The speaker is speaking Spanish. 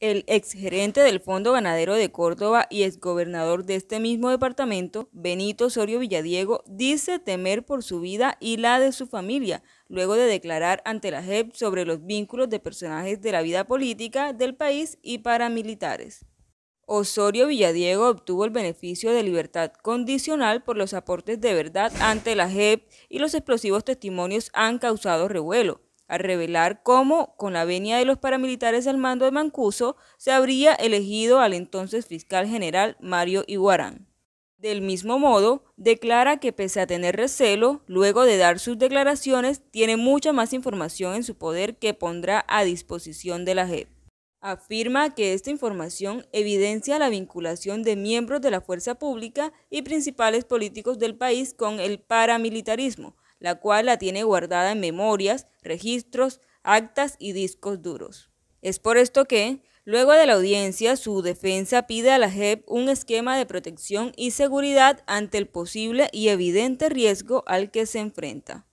El exgerente del Fondo Ganadero de Córdoba y exgobernador de este mismo departamento, Benito Osorio Villadiego, dice temer por su vida y la de su familia, luego de declarar ante la JEP sobre los vínculos de personajes de la vida política del país y paramilitares. Osorio Villadiego obtuvo el beneficio de libertad condicional por los aportes de verdad ante la JEP y los explosivos testimonios han causado revuelo a revelar cómo, con la venia de los paramilitares al mando de Mancuso, se habría elegido al entonces fiscal general Mario Iguarán. Del mismo modo, declara que pese a tener recelo, luego de dar sus declaraciones, tiene mucha más información en su poder que pondrá a disposición de la JEP. Afirma que esta información evidencia la vinculación de miembros de la fuerza pública y principales políticos del país con el paramilitarismo, la cual la tiene guardada en memorias, registros, actas y discos duros. Es por esto que, luego de la audiencia, su defensa pide a la JEP un esquema de protección y seguridad ante el posible y evidente riesgo al que se enfrenta.